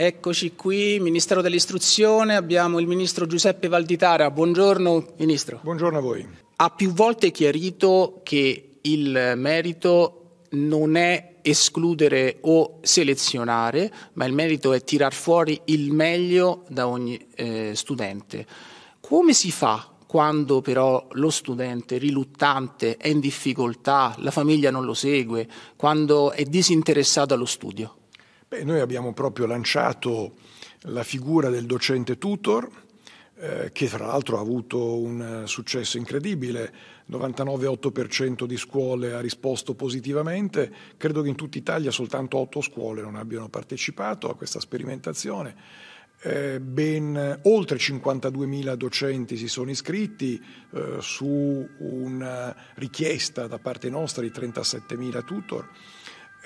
Eccoci qui, Ministero dell'Istruzione, abbiamo il Ministro Giuseppe Valditara. Buongiorno Ministro. Buongiorno a voi. Ha più volte chiarito che il merito non è escludere o selezionare, ma il merito è tirar fuori il meglio da ogni eh, studente. Come si fa quando però lo studente riluttante è in difficoltà, la famiglia non lo segue, quando è disinteressato allo studio? Beh, noi abbiamo proprio lanciato la figura del docente tutor, eh, che tra l'altro ha avuto un eh, successo incredibile, 99,8% di scuole ha risposto positivamente, credo che in tutta Italia soltanto 8 scuole non abbiano partecipato a questa sperimentazione. Eh, ben eh, oltre 52.000 docenti si sono iscritti eh, su una richiesta da parte nostra di 37.000 tutor.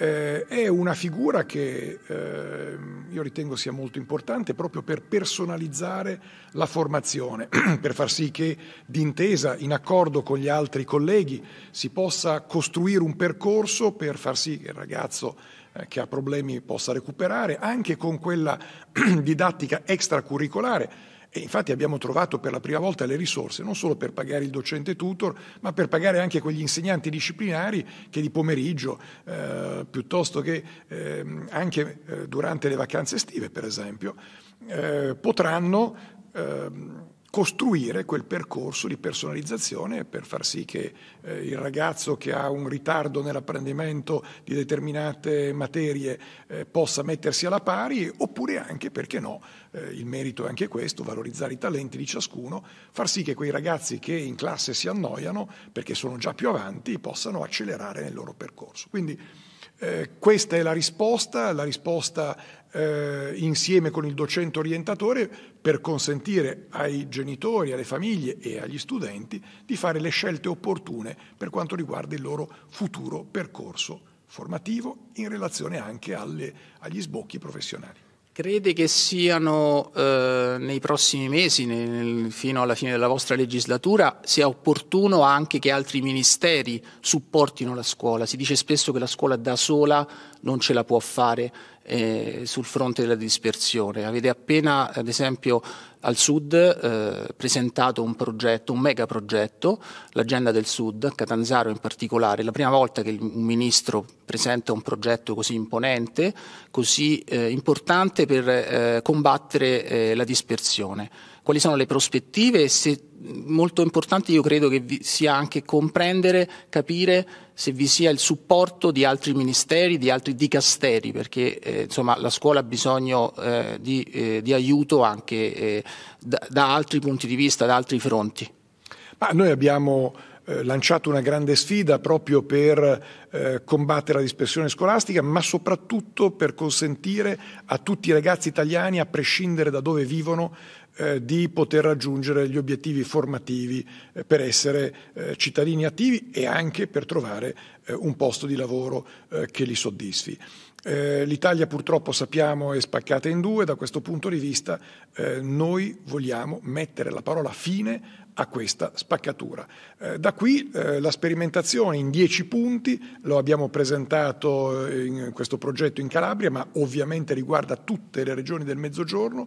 Eh, è una figura che eh, io ritengo sia molto importante proprio per personalizzare la formazione, per far sì che d'intesa, in accordo con gli altri colleghi, si possa costruire un percorso per far sì che il ragazzo eh, che ha problemi possa recuperare, anche con quella didattica extracurricolare e infatti abbiamo trovato per la prima volta le risorse non solo per pagare il docente tutor, ma per pagare anche quegli insegnanti disciplinari che di pomeriggio, eh, piuttosto che eh, anche eh, durante le vacanze estive, per esempio, eh, potranno ehm, costruire quel percorso di personalizzazione per far sì che eh, il ragazzo che ha un ritardo nell'apprendimento di determinate materie eh, possa mettersi alla pari, oppure anche, perché no, eh, il merito è anche questo, valorizzare i talenti di ciascuno, far sì che quei ragazzi che in classe si annoiano, perché sono già più avanti, possano accelerare nel loro percorso. Quindi, eh, questa è la risposta, la risposta eh, insieme con il docente orientatore per consentire ai genitori, alle famiglie e agli studenti di fare le scelte opportune per quanto riguarda il loro futuro percorso formativo in relazione anche alle, agli sbocchi professionali. Crede che siano eh, nei prossimi mesi, nel, fino alla fine della vostra legislatura, sia opportuno anche che altri ministeri supportino la scuola? Si dice spesso che la scuola da sola non ce la può fare eh, sul fronte della dispersione. Avete appena, ad esempio, al Sud eh, presentato un progetto, un megaprogetto, l'Agenda del Sud, Catanzaro in particolare, la prima volta che un ministro presenta un progetto così imponente, così eh, importante per eh, combattere eh, la dispersione. Quali sono le prospettive? Se, molto importante io credo che vi sia anche comprendere, capire se vi sia il supporto di altri ministeri, di altri dicasteri, perché eh, insomma, la scuola ha bisogno eh, di, di, aiuto anche da, da altri punti di vista, da altri fronti? Ma noi abbiamo eh, lanciato una grande sfida proprio per eh, combattere la dispersione scolastica, ma soprattutto per consentire a tutti i ragazzi italiani, a prescindere da dove vivono, eh, di poter raggiungere gli obiettivi formativi eh, per essere eh, cittadini attivi e anche per trovare un posto di lavoro che li soddisfi. Eh, L'Italia purtroppo sappiamo è spaccata in due, da questo punto di vista eh, noi vogliamo mettere la parola fine a questa spaccatura. Eh, da qui eh, la sperimentazione in dieci punti, lo abbiamo presentato eh, in questo progetto in Calabria, ma ovviamente riguarda tutte le regioni del Mezzogiorno.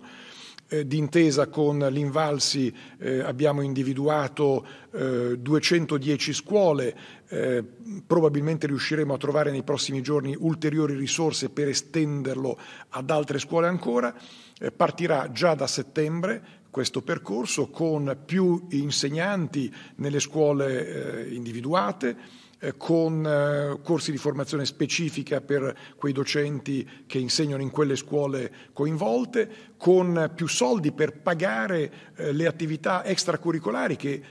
Eh, d'intesa con l'Invalsi eh, abbiamo individuato eh, 210 scuole, eh, probabilmente riusciremo a trovare nei prossimi giorni ulteriori risorse per estenderlo ad altre scuole ancora. Eh, partirà già da settembre questo percorso con più insegnanti nelle scuole individuate eh, con eh, corsi di formazione specifica per quei docenti che insegnano in quelle scuole coinvolte, con più soldi per pagare eh, le attività extracurricolari che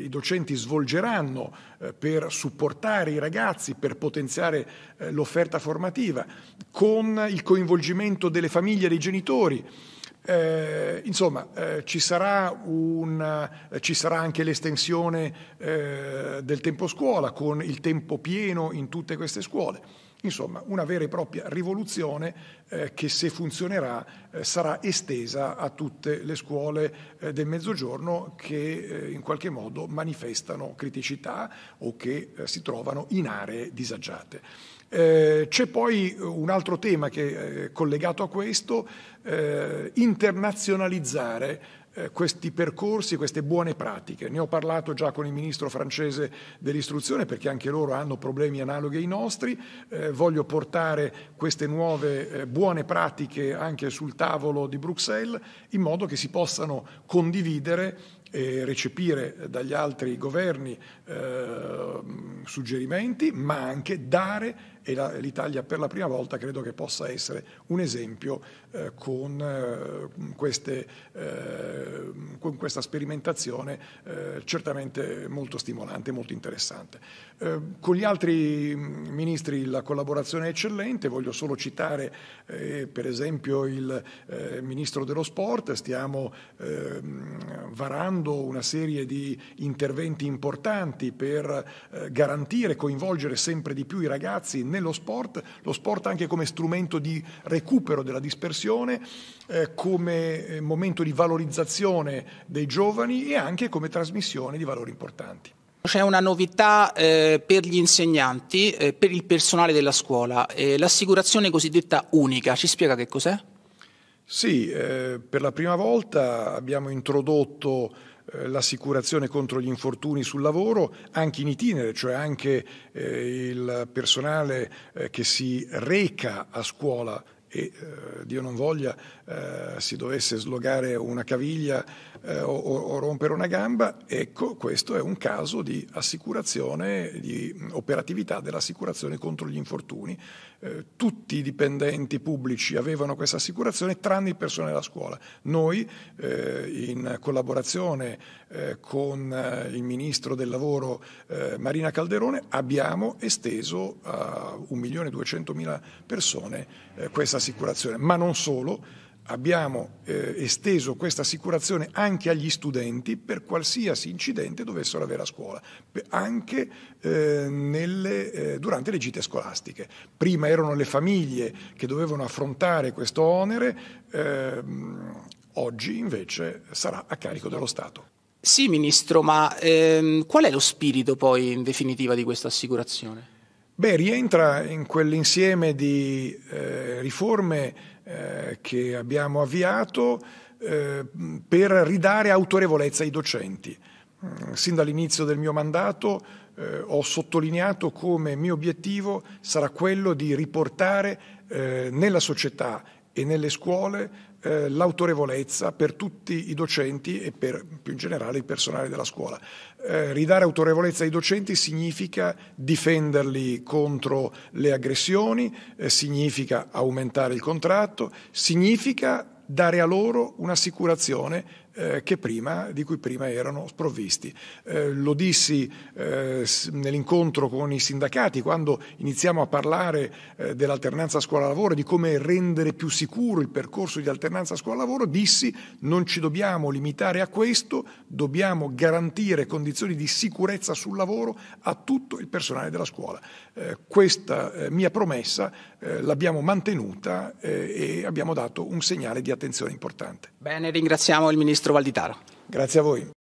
i docenti svolgeranno per supportare i ragazzi, per potenziare l'offerta formativa, con il coinvolgimento delle famiglie e dei genitori eh, insomma, eh, ci, sarà un, eh, ci, sarà anche l'estensione eh, del tempo scuola con il tempo pieno in tutte queste scuole. Insomma, una vera e propria rivoluzione eh, che se funzionerà eh, sarà estesa a tutte le scuole del Mezzogiorno che in qualche modo manifestano criticità o che si trovano in aree disagiate. Eh, c'è poi eh, un altro tema che è eh, collegato a questo, eh, internazionalizzare questi percorsi, queste buone pratiche. Ne ho parlato già con il ministro francese dell'istruzione perché anche loro hanno problemi analoghi ai nostri. Eh, voglio portare queste nuove eh, buone pratiche anche sul tavolo di Bruxelles in modo che si possano condividere e recepire dagli altri governi eh, suggerimenti, ma anche dare, e la, l'Italia per la prima volta credo che possa essere un esempio eh, con eh, queste eh, con questa sperimentazione eh, certamente molto stimolante, molto interessante. Eh, con gli altri mm, ministri la collaborazione è eccellente, voglio solo citare eh, per esempio il eh, ministro dello sport, stiamo ehm, varando una serie di interventi importanti per eh, garantire, coinvolgere sempre di più i ragazzi nello sport, lo sport anche come strumento di recupero della dispersione, eh, come momento di valorizzazione dei giovani e anche come trasmissione di valori importanti. C'è una novità eh, per gli insegnanti, eh, per il personale della scuola, eh, l'assicurazione cosiddetta unica, ci spiega che cos'è? Sì, eh, per la prima volta abbiamo introdotto eh, l'assicurazione contro gli infortuni sul lavoro anche in itinere, cioè anche eh, il personale che si reca a scuola e eh, Dio non voglia eh, si dovesse slogare una caviglia eh, o, o, rompere una gamba, ecco questo è un caso di assicurazione, di operatività dell'assicurazione contro gli infortuni. Eh, tutti i dipendenti pubblici avevano questa assicurazione tranne il personale della scuola. Noi eh, in collaborazione eh, con eh, il Ministro del Lavoro eh, Marina Calderone abbiamo esteso a 1.200.000 persone questa assicurazione, ma non solo abbiamo eh, esteso questa assicurazione anche agli studenti per qualsiasi incidente dovessero avere a scuola, anche eh, nelle, eh, durante le gite scolastiche. Prima erano le famiglie che dovevano affrontare questo onere, ehm, oggi invece sarà a carico dello Stato. Sì, Ministro, ma ehm, qual è lo spirito poi in definitiva di questa assicurazione? Beh, rientra in quell'insieme di eh, riforme eh, che abbiamo avviato eh, per ridare autorevolezza ai docenti. Mm, sin dall'inizio del mio mandato eh, ho sottolineato come mio obiettivo sarà quello di riportare nella società e nelle scuole eh, l'autorevolezza per tutti i docenti e per più in generale il personale della scuola. Eh, ridare autorevolezza ai docenti significa difenderli contro le aggressioni, eh, significa aumentare il contratto, significa dare a loro un'assicurazione eh, prima, di cui prima erano sprovvisti. Eh, lo dissi eh, nell'incontro con i sindacati quando iniziamo a parlare eh, dell'alternanza scuola-lavoro, di come rendere più sicuro il percorso di alternanza scuola-lavoro, dissi non ci dobbiamo limitare a questo, dobbiamo garantire condizioni di sicurezza sul lavoro a tutto il personale della scuola. Eh, questa eh, mia promessa l'abbiamo mantenuta e abbiamo dato un segnale di attenzione importante. Bene, ringraziamo il Ministro Valditara. Grazie a voi.